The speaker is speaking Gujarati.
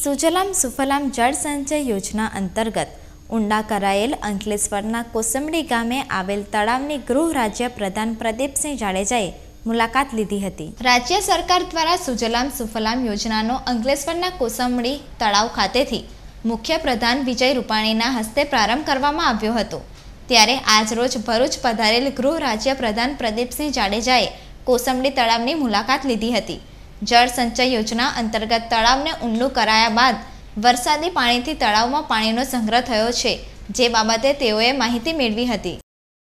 સુજલામ સુફલામ જળ સંચય યોજના અંતર્ગત ઊંડા કરાયેલ અંકલેશ્વરના કોસંબડી ગામે આવેલ તળાવની ગૃહ રાજ્ય પ્રધાન પ્રદીપસિંહ જાડેજાએ મુલાકાત લીધી હતી રાજ્ય સરકાર દ્વારા સુજલામ સુફલામ યોજનાનો અંકલેશ્વરના કોસંબડી તળાવ ખાતેથી મુખ્ય પ્રધાન વિજય રૂપાણીના હસ્તે પ્રારંભ કરવામાં આવ્યો હતો ત્યારે આજરોજ ભરૂચ પધારેલ ગૃહ રાજ્ય પ્રધાન પ્રદીપસિંહ જાડેજાએ કોસંબડી તળાવની મુલાકાત લીધી હતી જળ સંચય યોજના અંતર્ગત તળાવને ઊંડું કરાયા બાદ વરસાદી પાણીથી તળાવમાં પાણીનો સંગ્રહ થયો છે જે બાબતે તેઓએ માહિતી મેળવી હતી